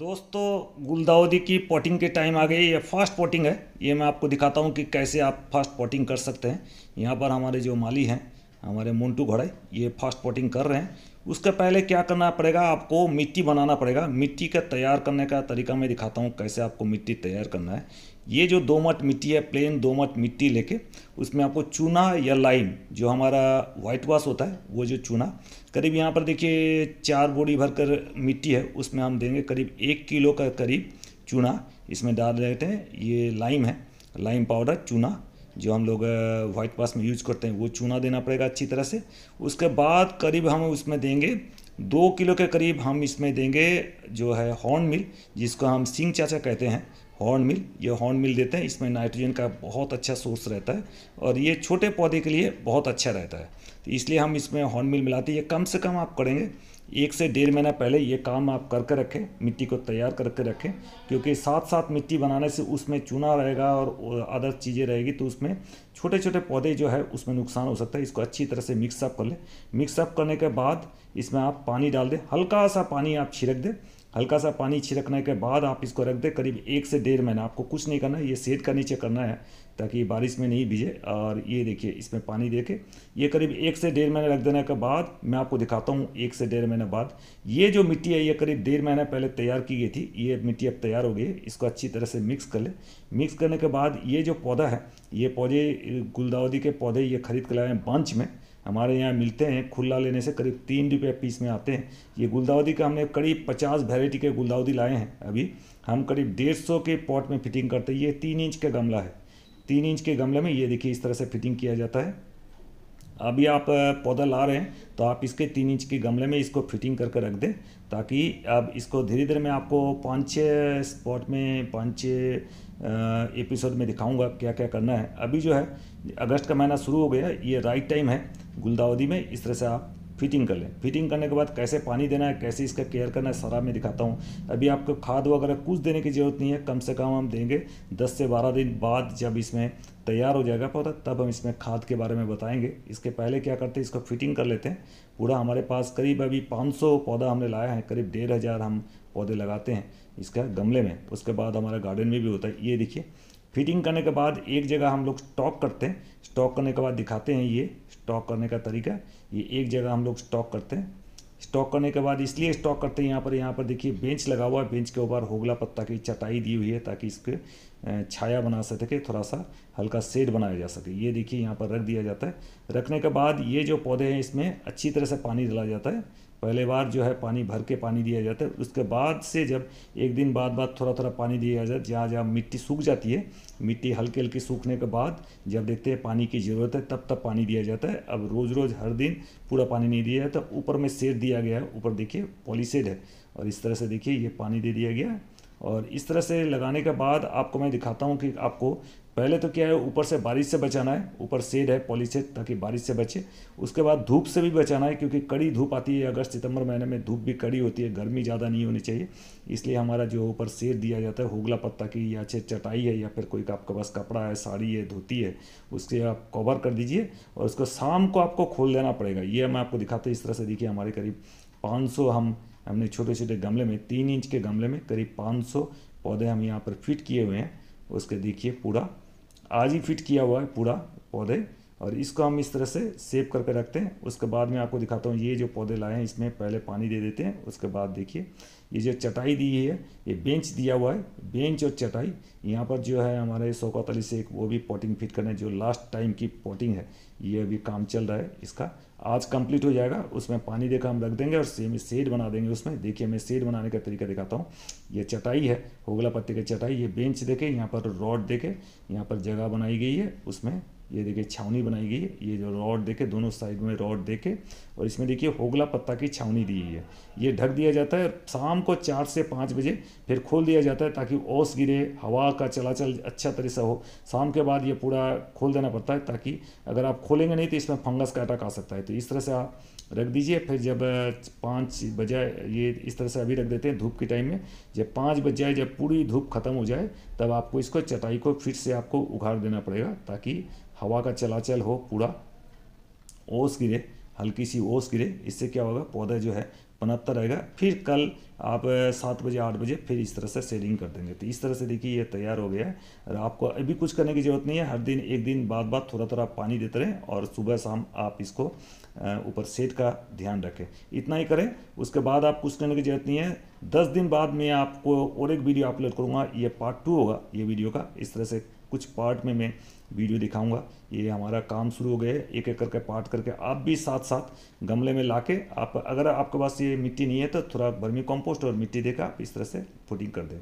दोस्तों गुलदाउदी की पॉटिंग के टाइम आ गई ये फास्ट पॉटिंग है ये मैं आपको दिखाता हूँ कि कैसे आप फास्ट पॉटिंग कर सकते हैं यहाँ पर हमारे जो माली हैं हमारे मोन्टू घड़ाई ये फास्ट पॉटिंग कर रहे हैं उसका पहले क्या करना पड़ेगा आपको मिट्टी बनाना पड़ेगा मिट्टी का तैयार करने का तरीका मैं दिखाता हूँ कैसे आपको मिट्टी तैयार करना है ये जो दो मट मिट्टी है प्लेन दो मट मिट्टी लेके उसमें आपको चूना या लाइम जो हमारा वाइट वाश होता है वो जो चूना करीब यहाँ पर देखिए चार बोरी भर कर मिट्टी है उसमें हम देंगे करीब एक किलो का करीब चूना इसमें डाल देते हैं ये लाइम है लाइम पाउडर चूना जो हम लोग वाइट पास में यूज करते हैं वो चूना देना पड़ेगा अच्छी तरह से उसके बाद करीब हम उसमें देंगे दो किलो के करीब हम इसमें देंगे जो है हॉर्न मिल जिसको हम सिंग चाचा कहते हैं हॉर्न मिल ये हॉर्न मिल देते हैं इसमें नाइट्रोजन का बहुत अच्छा सोर्स रहता है और ये छोटे पौधे के लिए बहुत अच्छा रहता है तो इसलिए हम इसमें हॉर्न मिल मिलाते हैं ये कम से कम आप करेंगे एक से डेढ़ महीना पहले ये काम आप करके रखें मिट्टी को तैयार करके रखें क्योंकि साथ साथ मिट्टी बनाने से उसमें चूना रहेगा और अदर चीज़ें रहेगी तो उसमें छोटे छोटे पौधे जो है उसमें नुकसान हो सकता है इसको अच्छी तरह से मिक्सअप कर लें मिक्सअप करने के बाद इसमें आप पानी डाल दें हल्का सा पानी आप छिड़क दें हल्का सा पानी छिड़कने के बाद आप इसको रख दें करीब एक से डेढ़ महीना आपको कुछ नहीं करना है ये सेट का नीचे करना है ताकि बारिश में नहीं भिजे और ये देखिए इसमें पानी दे के ये करीब एक से डेढ़ महीने रख देने के बाद मैं आपको दिखाता हूँ एक से डेढ़ महीने बाद ये जो मिट्टी है ये करीब डेढ़ महीना पहले तैयार की गई थी ये मिट्टी अब तैयार हो गई है इसको अच्छी तरह से मिक्स कर ले मिक्स करने के बाद ये जो पौधा है ये पौधे गुलदाउदी के पौधे ये खरीद कर लाए हैं बंच में हमारे यहाँ मिलते हैं खुला लेने से करीब तीन रुपये पीस में आते हैं ये गुलदावदी का हमने करीब पचास वेराइटी के गुलदावदी लाए हैं अभी हम करीब डेढ़ सौ के पॉट में फिटिंग करते हैं ये तीन इंच का गमला है तीन इंच के गमले में ये देखिए इस तरह से फिटिंग किया जाता है अभी आप पौधा ला रहे हैं तो आप इसके तीन इंच के गमले में इसको फिटिंग करके रख दें ताकि अब इसको धीरे धीरे मैं आपको पाँच छः स्पॉट में पाँच छः एपिसोड में दिखाऊंगा क्या क्या करना है अभी जो है अगस्त का महीना शुरू हो गया ये राइट टाइम है गुलदावदी में इस तरह से आप फिटिंग कर लें फिटिंग करने के बाद कैसे पानी देना है कैसे इसका केयर करना है सारा मैं दिखाता हूँ अभी आपको खाद वगैरह कुछ देने की ज़रूरत नहीं है कम से कम हम देंगे 10 से 12 दिन बाद जब इसमें तैयार हो जाएगा पौधा तब हम इसमें खाद के बारे में बताएंगे इसके पहले क्या करते हैं इसको फिटिंग कर लेते हैं पूरा हमारे पास करीब अभी 500 पौधा हमने लाया है करीब डेढ़ हज़ार हम पौधे लगाते हैं इसका गमले में उसके बाद हमारा गार्डन में भी होता है ये देखिए फिटिंग करने के बाद एक जगह हम लोग स्टॉक करते हैं स्टॉक करने के बाद दिखाते हैं ये स्टॉक करने का तरीका ये एक जगह हम लोग स्टॉक करते हैं स्टॉक करने के बाद इसलिए स्टॉक करते हैं यहाँ पर यहाँ पर देखिए बेंच लगा हुआ है बेंच के ऊपर होगला पत्ता की चटाई दी हुई है ताकि इसके छाया बना सके थोड़ा सा हल्का सेड बनाया जा सके ये देखिए यहाँ पर रख दिया जाता है रखने के बाद ये जो पौधे हैं इसमें अच्छी तरह से पानी डाला जाता है पहले बार जो है पानी भर के पानी दिया जाता है उसके बाद से जब एक दिन बाद बाद थोड़ा थोड़ा पानी दिया जाता है जहाँ जहाँ मिट्टी सूख जाती है मिट्टी हल्के हल्के सूखने के बाद जब देखते हैं पानी की ज़रूरत है तब तब पानी दिया जाता है अब रोज़ रोज़ हर दिन पूरा पानी नहीं दिया जाता ऊपर में सेड दिया गया है ऊपर देखिए पॉलीसेड है और इस तरह से देखिए ये पानी दे दिया गया है और इस तरह से लगाने के बाद आपको मैं दिखाता हूँ कि आपको पहले तो क्या है ऊपर से बारिश से बचाना है ऊपर सेड है पॉली सेड ताकि बारिश से बचे उसके बाद धूप से भी बचाना है क्योंकि कड़ी धूप आती है अगस्त सितंबर महीने में धूप भी कड़ी होती है गर्मी ज़्यादा नहीं होनी चाहिए इसलिए हमारा जो ऊपर सेड दिया जाता है होगला पत्ता की या अच्छे चटाई है या फिर कोई आपके पास कपड़ा है साड़ी है धोती है उसके आप कवर कर दीजिए और उसको शाम को आपको खोल देना पड़ेगा ये मैं आपको दिखाता हूँ इस तरह से देखिए हमारे करीब पाँच हम हमने छोटे छोटे गमले में तीन इंच के गमले में करीब 500 पौधे हम यहाँ पर फिट किए हुए हैं उसके देखिए पूरा आज ही फिट किया हुआ है पूरा पौधे और इसको हम इस तरह से सेव करके रखते हैं उसके बाद में आपको दिखाता हूँ ये जो पौधे लाए हैं इसमें पहले पानी दे देते हैं उसके बाद देखिए ये जो चटाई दी है ये बेंच दिया हुआ है बेंच और चटाई यहाँ पर जो है हमारे सौकात अली से एक वो भी पोटिंग फिट करना है जो लास्ट टाइम की पोटिंग है ये अभी काम चल रहा है इसका आज कंप्लीट हो जाएगा उसमें पानी देकर हम रख देंगे और सेम सेड बना देंगे उसमें देखिए मैं सेड बनाने का तरीका दिखाता हूँ ये चटाई है होगला पत्ते की चटाई ये बेंच देखे यहाँ पर रॉड देखे यहाँ पर जगह बनाई गई है उसमें ये देखिए छावनी बनाई गई है ये जो रॉड देखे दोनों साइड में रॉड देखे और इसमें देखिए होगला पत्ता की छावनी दी गई है ये ढक दिया जाता है शाम को चार से पाँच बजे फिर खोल दिया जाता है ताकि ओस गिरे हवा का चलाचल अच्छा तरह से हो शाम के बाद ये पूरा खोल देना पड़ता है ताकि अगर आप खोलेंगे नहीं तो इसमें फंगस का अटैक आ सकता है तो इस तरह से आप रख दीजिए फिर जब पाँच बजाय ये इस तरह से अभी रख देते हैं धूप के टाइम में जब पाँच बज जाए जब पूरी धूप खत्म हो जाए तब आपको इसको चटाई को फिर से आपको उघाड़ देना पड़ेगा ताकि हवा का चलाचल हो पूरा ओस गिरे हल्की सी ओस गिरे इससे क्या होगा पौधा जो है पनपता रहेगा फिर कल आप सात बजे आठ बजे फिर इस तरह से सेलिंग कर देंगे तो इस तरह से देखिए ये तैयार हो गया है और आपको अभी कुछ करने की ज़रूरत नहीं है हर दिन एक दिन बाद बाद थोड़ा थोड़ा पानी देते रहें और सुबह शाम आप इसको ऊपर सेट का ध्यान रखें इतना ही करें उसके बाद आप कुछ करने की ज़रूरत नहीं है दस दिन बाद में आपको और एक वीडियो अपलोड करूँगा ये पार्ट टू होगा ये वीडियो का इस तरह से कुछ पार्ट में मैं वीडियो दिखाऊंगा ये हमारा काम शुरू हो गया है एक एक करके पार्ट करके आप भी साथ साथ गमले में ला के आप अगर आपके पास ये मिट्टी नहीं है तो थोड़ा बर्मी कंपोस्ट और मिट्टी देकर आप इस तरह से फुटिंग कर दें